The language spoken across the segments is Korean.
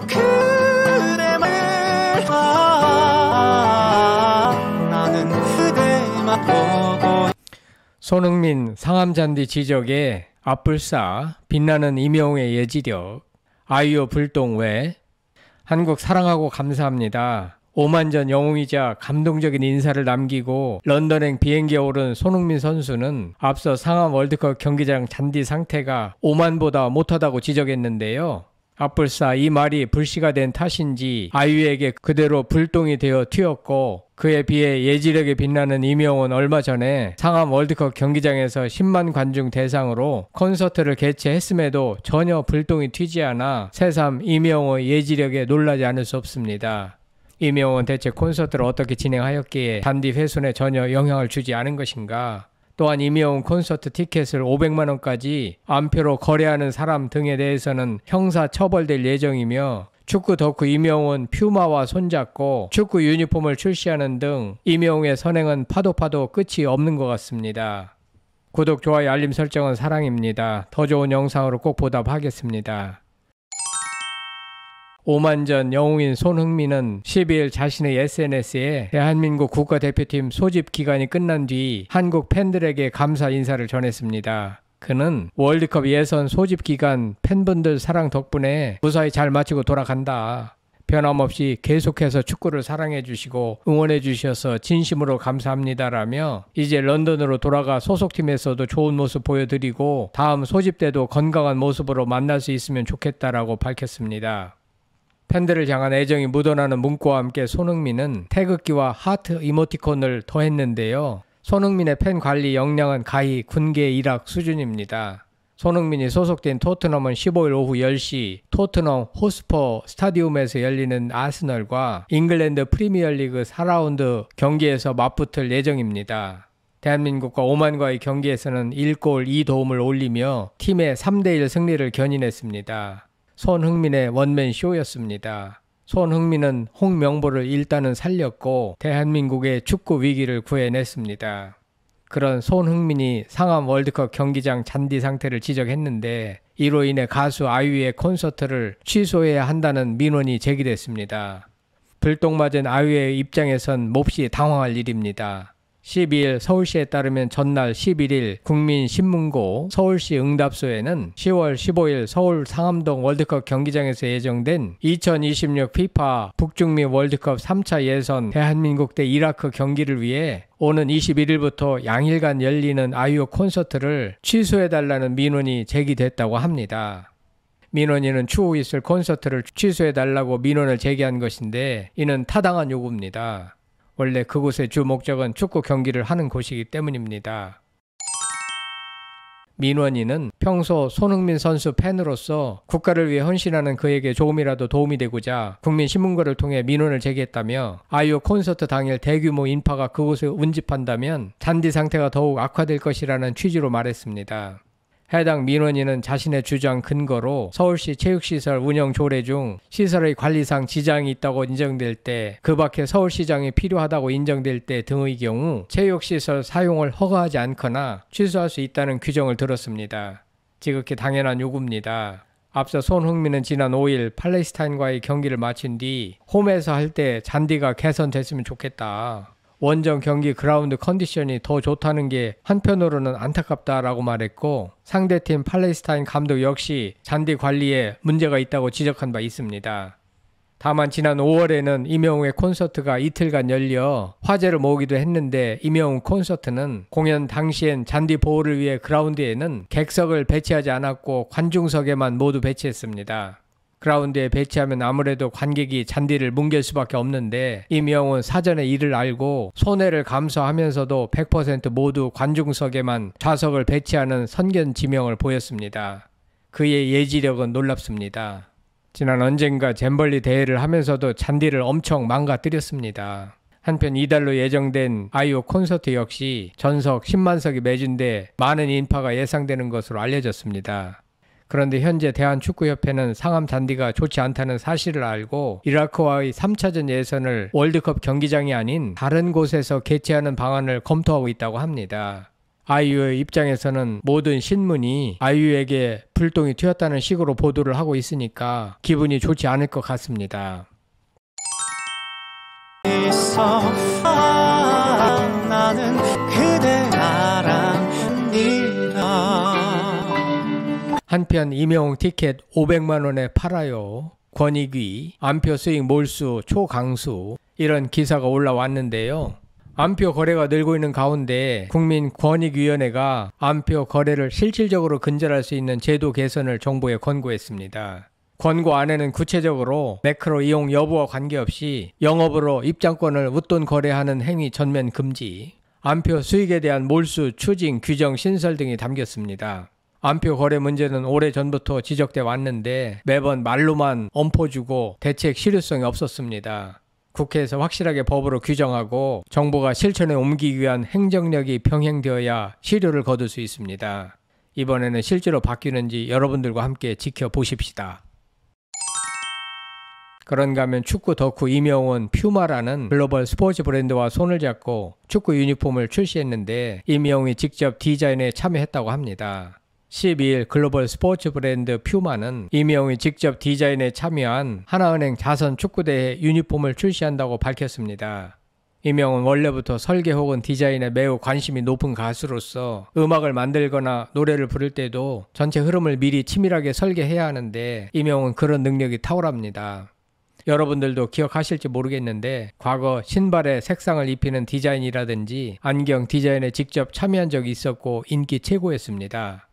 그대만 아, 나는 그 손흥민 상암잔디 지적에 앞불사 빛나는 임영웅의 예지력 아이오 불똥외 한국 사랑하고 감사합니다. 오만전 영웅이자 감동적인 인사를 남기고 런던행 비행기에 오른 손흥민 선수는 앞서 상암 월드컵 경기장 잔디 상태가 오만보다 못하다고 지적했는데요. 앞불사 이 말이 불씨가 된 탓인지 아유에게 그대로 불똥이 되어 튀었고 그에 비해 예지력에 빛나는 이명은 얼마 전에 상암 월드컵 경기장에서 10만 관중 대상으로 콘서트를 개최했음에도 전혀 불똥이 튀지 않아 새삼 이명의 예지력에 놀라지 않을 수 없습니다. 이명은 대체 콘서트를 어떻게 진행하였기에 단디 훼손에 전혀 영향을 주지 않은 것인가? 또한 임의용 콘서트 티켓을 500만 원까지 암표로 거래하는 사람 등에 대해서는 형사 처벌될 예정이며 축구 덕후 임영웅은 퓨마와 손잡고 축구 유니폼을 출시하는 등 임영웅의 선행은 파도파도 끝이 없는 것 같습니다. 구독, 좋아요, 알림 설정은 사랑입니다. 더 좋은 영상으로 꼭 보답하겠습니다. 오만전 영웅인 손흥민은 12일 자신의 SNS에 대한민국 국가대표팀 소집 기간이 끝난 뒤 한국 팬들에게 감사 인사를 전했습니다. 그는 월드컵 예선 소집 기간 팬분들 사랑 덕분에 무사히 잘 마치고 돌아간다. 변함없이 계속해서 축구를 사랑해 주시고 응원해 주셔서 진심으로 감사합니다라며 이제 런던으로 돌아가 소속팀에서도 좋은 모습 보여드리고 다음 소집 때도 건강한 모습으로 만날 수 있으면 좋겠다라고 밝혔습니다. 팬들을 향한 애정이 묻어나는 문구와 함께 손흥민은 태극기와 하트 이모티콘을 더했는데요. 손흥민의 팬 관리 역량은 가히 군계 일학 수준입니다. 손흥민이 소속된 토트넘은 15일 오후 10시 토트넘 호스퍼 스타디움에서 열리는 아스널과 잉글랜드 프리미어리그 4라운드 경기에서 맞붙을 예정입니다. 대한민국과 오만과의 경기에서는 1골 2도움을 올리며 팀의 3대1 승리를 견인했습니다. 손흥민의 원맨 쇼였습니다. 손흥민은 홍명보를 일단은 살렸고 대한민국의 축구 위기를 구해냈습니다. 그런 손흥민이 상암 월드컵 경기장 잔디 상태를 지적했는데 이로 인해 가수 아이유의 콘서트를 취소해야 한다는 민원이 제기됐습니다. 불똥 맞은 아이유의 입장에선 몹시 당황할 일입니다. 12일 서울시에 따르면 전날 11일 국민신문고 서울시 응답소에는 10월 15일 서울 상암동 월드컵 경기장에서 예정된 2026 FIFA 북중미 월드컵 3차 예선 대한민국 대 이라크 경기를 위해 오는 21일부터 양일간 열리는 아이오 콘서트를 취소해달라는 민원이 제기됐다고 합니다. 민원인은 추후 있을 콘서트를 취소해달라고 민원을 제기한 것인데 이는 타당한 요구입니다. 원래 그곳의 주 목적은 축구 경기를 하는 곳이기 때문입니다. 민원인은 평소 손흥민 선수 팬으로서 국가를 위해 헌신하는 그에게 조금이라도 도움이 되고자 국민신문고를 통해 민원을 제기했다며 아이오 콘서트 당일 대규모 인파가 그곳에 운집한다면 잔디 상태가 더욱 악화될 것이라는 취지로 말했습니다. 해당 민원인은 자신의 주장 근거로 서울시 체육시설 운영 조례 중 시설의 관리상 지장이 있다고 인정될 때, 그 밖에 서울시장이 필요하다고 인정될 때 등의 경우 체육시설 사용을 허가하지 않거나 취소할 수 있다는 규정을 들었습니다. 지극히 당연한 요구입니다. 앞서 손흥민은 지난 5일 팔레스타인과의 경기를 마친 뒤 홈에서 할 때 잔디가 개선됐으면 좋겠다. 원정 경기 그라운드 컨디션이 더 좋다는 게 한편으로는 안타깝다라고 말했고 상대팀 팔레스타인 감독 역시 잔디 관리에 문제가 있다고 지적한 바 있습니다. 다만 지난 5월에는 임영웅의 콘서트가 이틀간 열려 화제를 모으기도 했는데 임영웅 콘서트는 공연 당시엔 잔디 보호를 위해 그라운드에는 객석을 배치하지 않았고 관중석에만 모두 배치했습니다. 그라운드에 배치하면 아무래도 관객이 잔디를 뭉갤 수밖에 없는데 임영웅은 사전에 이를 알고 손해를 감수하면서도 100% 모두 관중석에만 좌석을 배치하는 선견 지명을 보였습니다. 그의 예지력은 놀랍습니다. 지난 언젠가 잼벌리 대회를 하면서도 잔디를 엄청 망가뜨렸습니다. 한편 이달로 예정된 아이오 콘서트 역시 전석 10만석이 매진돼 많은 인파가 예상되는 것으로 알려졌습니다. 그런데 현재 대한축구협회는 상암 잔디가 좋지 않다는 사실을 알고 이라크와의 3차전 예선을 월드컵 경기장이 아닌 다른 곳에서 개최하는 방안을 검토하고 있다고 합니다. 아이유의 입장에서는 모든 신문이 아이유에게 불똥이 튀었다는 식으로 보도를 하고 있으니까 기분이 좋지 않을 것 같습니다. 한편 임용 티켓 500만 원에 팔아요. 권익위, 안표 수익 몰수, 초강수 이런 기사가 올라왔는데요. 안표 거래가 늘고 있는 가운데 국민권익위원회가 안표 거래를 실질적으로 근절할 수 있는 제도 개선을 정부에 권고했습니다. 권고 안에는 구체적으로 매크로 이용 여부와 관계없이 영업으로 입장권을 웃돈 거래하는 행위 전면 금지, 안표 수익에 대한 몰수, 추징, 규정, 신설 등이 담겼습니다. 안표 거래 문제는 오래 전부터 지적돼 왔는데 매번 말로만 엄포주고 대책 실효성이 없었습니다. 국회에서 확실하게 법으로 규정하고 정부가 실천에 옮기기 위한 행정력이 병행되어야 실효를 거둘 수 있습니다. 이번에는 실제로 바뀌는지 여러분들과 함께 지켜보십시다. 그런가 하면 축구 덕후 이명훈 퓨마라는 글로벌 스포츠 브랜드와 손을 잡고 축구 유니폼을 출시했는데 이명훈이 직접 디자인에 참여했다고 합니다. 12일 글로벌 스포츠 브랜드 퓨마는 이명이 직접 디자인에 참여한 하나은행 자선 축구대회 유니폼을 출시한다고 밝혔습니다. 이명은 원래부터 설계 혹은 디자인에 매우 관심이 높은 가수로서 음악을 만들거나 노래를 부를 때도 전체 흐름을 미리 치밀하게 설계해야 하는데 이명은 그런 능력이 탁월합니다. 여러분들도 기억하실지 모르겠는데 과거 신발에 색상을 입히는 디자인이라든지 안경 디자인에 직접 참여한 적이 있었고 인기 최고였습니다.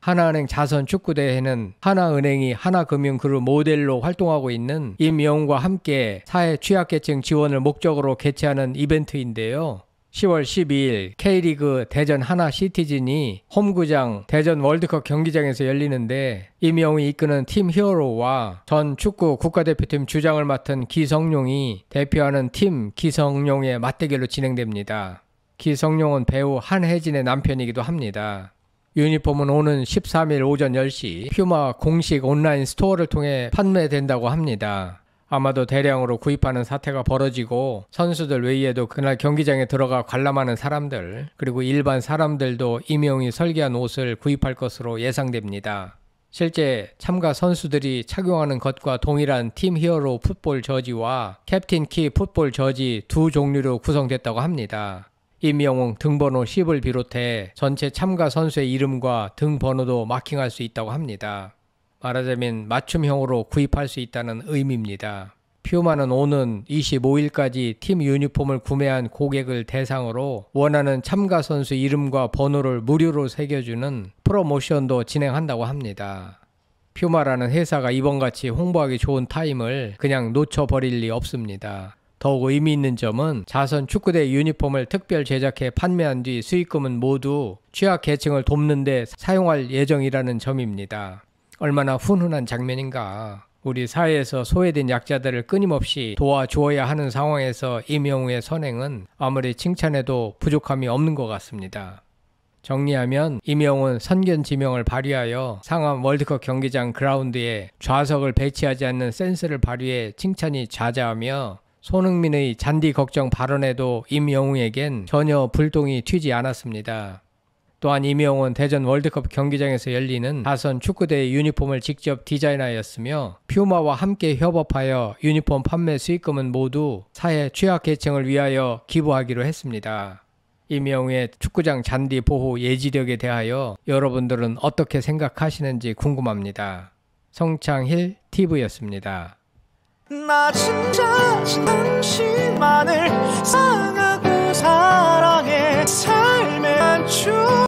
하나은행 자선 축구대회는 하나은행이 하나금융그룹 모델로 활동하고 있는 임영과 웅 함께 사회 취약계층 지원을 목적으로 개최하는 이벤트인데요. 10월 12일 K리그 대전 하나 시티즌이 홈구장 대전 월드컵 경기장에서 열리는데 임영웅이 이끄는 팀 히어로와 전 축구 국가대표팀 주장을 맡은 기성용이 대표하는 팀 기성용의 맞대결로 진행됩니다. 기성용은 배우 한혜진의 남편이기도 합니다. 유니폼은 오는 13일 오전 10시 퓨마 공식 온라인 스토어를 통해 판매된다고 합니다. 아마도 대량으로 구입하는 사태가 벌어지고 선수들 외에도 그날 경기장에 들어가 관람하는 사람들 그리고 일반 사람들도 임용이 설계한 옷을 구입할 것으로 예상됩니다. 실제 참가 선수들이 착용하는 것과 동일한 팀 히어로 풋볼 저지와 캡틴 키 풋볼 저지 두 종류로 구성됐다고 합니다. 임영웅 등번호 10을 비롯해 전체 참가 선수의 이름과 등번호도 마킹할 수 있다고 합니다. 말하자면 맞춤형으로 구입할 수 있다는 의미입니다. 퓨마는 오는 25일까지 팀 유니폼을 구매한 고객을 대상으로 원하는 참가 선수 이름과 번호를 무료로 새겨주는 프로모션도 진행한다고 합니다. 퓨마라는 회사가 이번같이 홍보하기 좋은 타임을 그냥 놓쳐버릴 리 없습니다. 더욱 의미 있는 점은 자선 축구대 유니폼을 특별 제작해 판매한 뒤 수익금은 모두 취약 계층을 돕는데 사용할 예정이라는 점입니다. 얼마나 훈훈한 장면인가. 우리 사회에서 소외된 약자들을 끊임없이 도와주어야 하는 상황에서 임영웅의 선행은 아무리 칭찬해도 부족함이 없는 것 같습니다. 정리하면 임영웅은 선견 지명을 발휘하여 상암 월드컵 경기장 그라운드에 좌석을 배치하지 않는 센스를 발휘해 칭찬이 자자하며 손흥민의 잔디 걱정 발언에도 임영웅에겐 전혀 불똥이 튀지 않았습니다. 또한 임영웅은 대전 월드컵 경기장에서 열리는 다선 축구대의 유니폼을 직접 디자인하였으며 퓨마와 함께 협업하여 유니폼 판매 수익금은 모두 사회 취약계층을 위하여 기부하기로 했습니다. 임영웅의 축구장 잔디 보호 예지력에 대하여 여러분들은 어떻게 생각하시는지 궁금합니다. 성창힐 TV였습니다. 나 진짜 당신만을 사랑